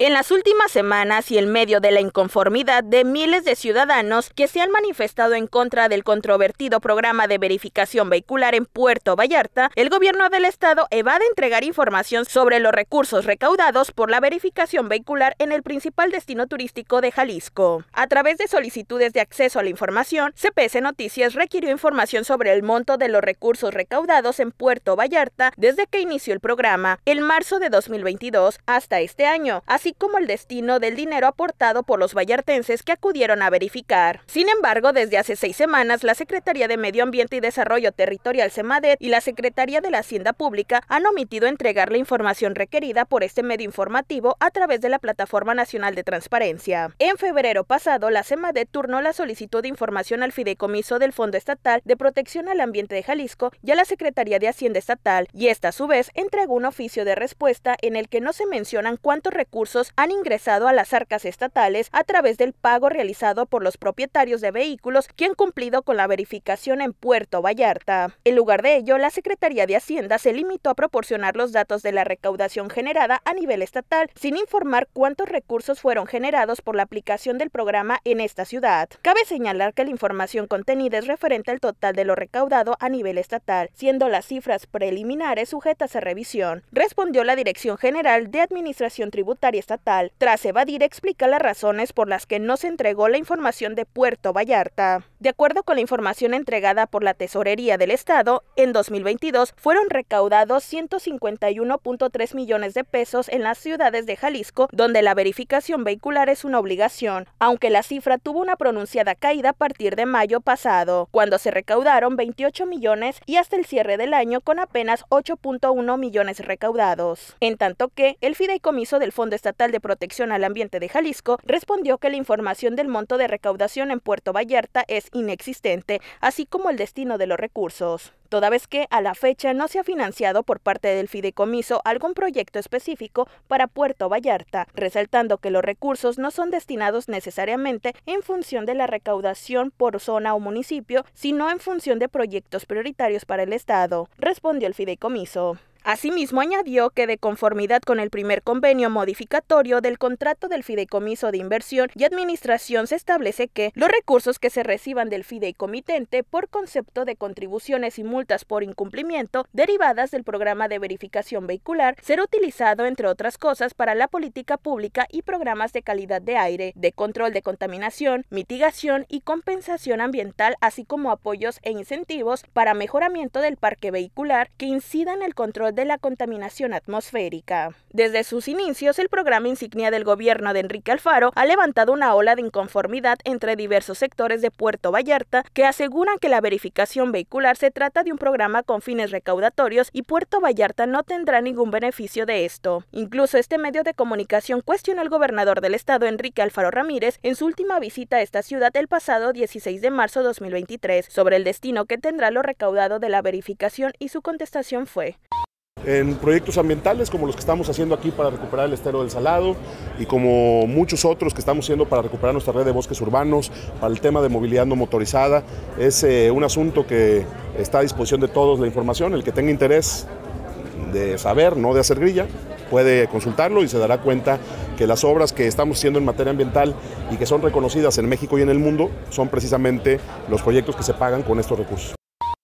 En las últimas semanas y en medio de la inconformidad de miles de ciudadanos que se han manifestado en contra del controvertido programa de verificación vehicular en Puerto Vallarta, el gobierno del estado evade entregar información sobre los recursos recaudados por la verificación vehicular en el principal destino turístico de Jalisco. A través de solicitudes de acceso a la información, CPS Noticias requirió información sobre el monto de los recursos recaudados en Puerto Vallarta desde que inició el programa, el marzo de 2022 hasta este año. Así como el destino del dinero aportado por los vallartenses que acudieron a verificar. Sin embargo, desde hace seis semanas, la Secretaría de Medio Ambiente y Desarrollo Territorial SEMADET, y la Secretaría de la Hacienda Pública han omitido entregar la información requerida por este medio informativo a través de la Plataforma Nacional de Transparencia. En febrero pasado, la CEMADET turnó la solicitud de información al Fideicomiso del Fondo Estatal de Protección al Ambiente de Jalisco y a la Secretaría de Hacienda Estatal, y esta a su vez entregó un oficio de respuesta en el que no se mencionan cuántos recursos han ingresado a las arcas estatales a través del pago realizado por los propietarios de vehículos que han cumplido con la verificación en Puerto Vallarta. En lugar de ello, la Secretaría de Hacienda se limitó a proporcionar los datos de la recaudación generada a nivel estatal, sin informar cuántos recursos fueron generados por la aplicación del programa en esta ciudad. Cabe señalar que la información contenida es referente al total de lo recaudado a nivel estatal, siendo las cifras preliminares sujetas a revisión, respondió la Dirección General de Administración Tributaria estatal. Tras evadir, explica las razones por las que no se entregó la información de Puerto Vallarta. De acuerdo con la información entregada por la Tesorería del Estado, en 2022 fueron recaudados 151.3 millones de pesos en las ciudades de Jalisco, donde la verificación vehicular es una obligación, aunque la cifra tuvo una pronunciada caída a partir de mayo pasado, cuando se recaudaron 28 millones y hasta el cierre del año con apenas 8.1 millones recaudados. En tanto que el fideicomiso del Fondo Estatal de protección al ambiente de Jalisco respondió que la información del monto de recaudación en Puerto Vallarta es inexistente, así como el destino de los recursos toda vez que a la fecha no se ha financiado por parte del fideicomiso algún proyecto específico para Puerto Vallarta, resaltando que los recursos no son destinados necesariamente en función de la recaudación por zona o municipio, sino en función de proyectos prioritarios para el Estado, respondió el fideicomiso. Asimismo, añadió que de conformidad con el primer convenio modificatorio del contrato del Fideicomiso de Inversión y Administración se establece que los recursos que se reciban del fideicomitente por concepto de contribuciones y multas por incumplimiento derivadas del programa de verificación vehicular será utilizado, entre otras cosas, para la política pública y programas de calidad de aire, de control de contaminación, mitigación y compensación ambiental, así como apoyos e incentivos para mejoramiento del parque vehicular que incidan en el control de la contaminación atmosférica. Desde sus inicios, el programa insignia del gobierno de Enrique Alfaro ha levantado una ola de inconformidad entre diversos sectores de Puerto Vallarta que aseguran que la verificación vehicular se trata de un programa con fines recaudatorios y Puerto Vallarta no tendrá ningún beneficio de esto. Incluso este medio de comunicación cuestionó al gobernador del estado, Enrique Alfaro Ramírez, en su última visita a esta ciudad el pasado 16 de marzo de 2023 sobre el destino que tendrá lo recaudado de la verificación y su contestación fue en proyectos ambientales como los que estamos haciendo aquí para recuperar el estero del Salado y como muchos otros que estamos haciendo para recuperar nuestra red de bosques urbanos, para el tema de movilidad no motorizada. Es eh, un asunto que está a disposición de todos la información. El que tenga interés de saber, no de hacer grilla, puede consultarlo y se dará cuenta que las obras que estamos haciendo en materia ambiental y que son reconocidas en México y en el mundo son precisamente los proyectos que se pagan con estos recursos.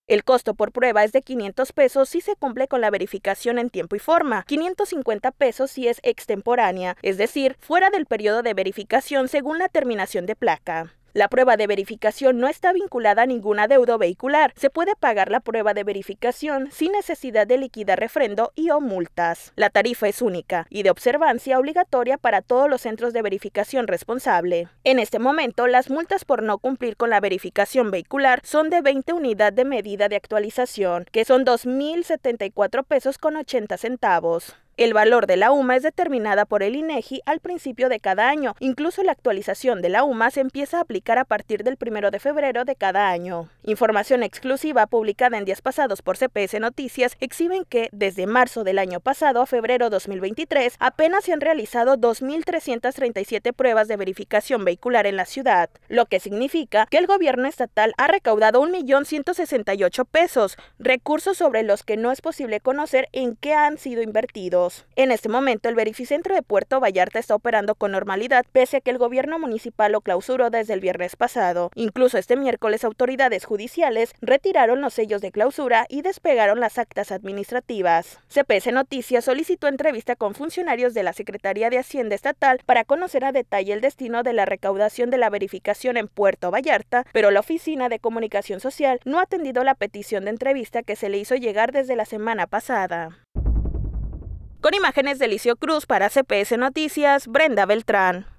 El costo por prueba es de 500 pesos si se cumple con la verificación en tiempo y forma, 550 pesos si es extemporánea, es decir, fuera del periodo de verificación según la terminación de placa. La prueba de verificación no está vinculada a ningún adeudo vehicular. Se puede pagar la prueba de verificación sin necesidad de liquidar refrendo y o multas. La tarifa es única y de observancia obligatoria para todos los centros de verificación responsable. En este momento, las multas por no cumplir con la verificación vehicular son de 20 unidades de medida de actualización, que son 2.074 pesos con 80 centavos. El valor de la UMA es determinada por el INEGI e al principio de cada año. Incluso la actualización de la UMA se empieza a aplicar a partir del primero de febrero de cada año. Información exclusiva publicada en días pasados por CPS Noticias exhiben que, desde marzo del año pasado a febrero 2023, apenas se han realizado 2.337 pruebas de verificación vehicular en la ciudad, lo que significa que el gobierno estatal ha recaudado 1.168 pesos, recursos sobre los que no es posible conocer en qué han sido invertidos. En este momento, el verificentro de Puerto Vallarta está operando con normalidad, pese a que el gobierno municipal lo clausuró desde el viernes pasado. Incluso este miércoles, autoridades judiciales retiraron los sellos de clausura y despegaron las actas administrativas. CPS Noticias solicitó entrevista con funcionarios de la Secretaría de Hacienda Estatal para conocer a detalle el destino de la recaudación de la verificación en Puerto Vallarta, pero la Oficina de Comunicación Social no ha atendido la petición de entrevista que se le hizo llegar desde la semana pasada. Con imágenes de Licio Cruz para CPS Noticias, Brenda Beltrán.